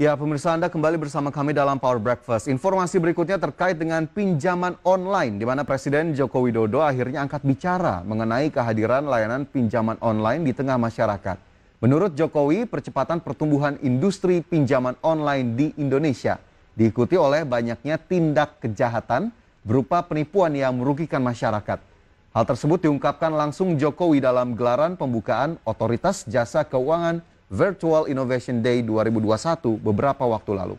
Ya, pemirsa Anda kembali bersama kami dalam Power Breakfast. Informasi berikutnya terkait dengan pinjaman online, di mana Presiden Joko Widodo akhirnya angkat bicara mengenai kehadiran layanan pinjaman online di tengah masyarakat. Menurut Jokowi, percepatan pertumbuhan industri pinjaman online di Indonesia diikuti oleh banyaknya tindak kejahatan berupa penipuan yang merugikan masyarakat. Hal tersebut diungkapkan langsung Jokowi dalam gelaran pembukaan Otoritas Jasa Keuangan Virtual Innovation Day 2021 beberapa waktu lalu.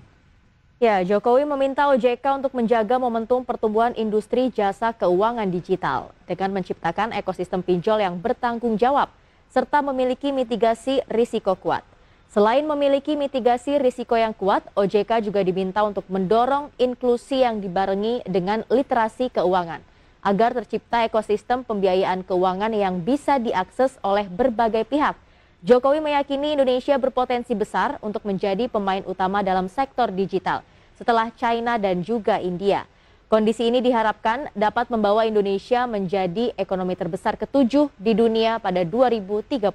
Ya, Jokowi meminta OJK untuk menjaga momentum pertumbuhan industri jasa keuangan digital dengan menciptakan ekosistem pinjol yang bertanggung jawab serta memiliki mitigasi risiko kuat. Selain memiliki mitigasi risiko yang kuat, OJK juga diminta untuk mendorong inklusi yang dibarengi dengan literasi keuangan agar tercipta ekosistem pembiayaan keuangan yang bisa diakses oleh berbagai pihak – Jokowi meyakini Indonesia berpotensi besar untuk menjadi pemain utama dalam sektor digital setelah China dan juga India. Kondisi ini diharapkan dapat membawa Indonesia menjadi ekonomi terbesar ketujuh di dunia pada 2030.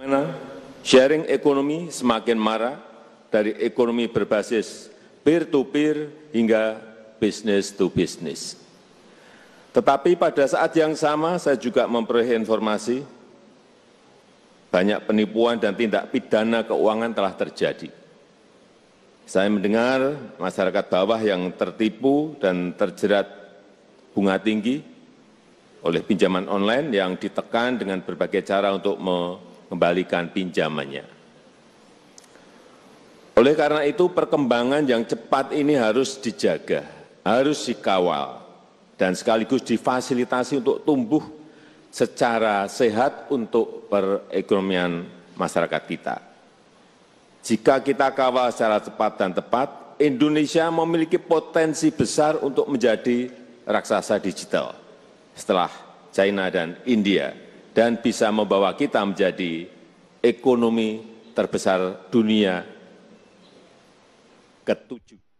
Mana sharing ekonomi semakin marah dari ekonomi berbasis peer-to-peer -peer hingga business to business. Tetapi pada saat yang sama saya juga memperoleh informasi banyak penipuan dan tindak pidana keuangan telah terjadi. Saya mendengar masyarakat bawah yang tertipu dan terjerat bunga tinggi oleh pinjaman online yang ditekan dengan berbagai cara untuk mengembalikan pinjamannya. Oleh karena itu, perkembangan yang cepat ini harus dijaga, harus dikawal, dan sekaligus difasilitasi untuk tumbuh secara sehat untuk perekonomian masyarakat kita. Jika kita kawal secara cepat dan tepat, Indonesia memiliki potensi besar untuk menjadi raksasa digital setelah China dan India dan bisa membawa kita menjadi ekonomi terbesar dunia ketujuh.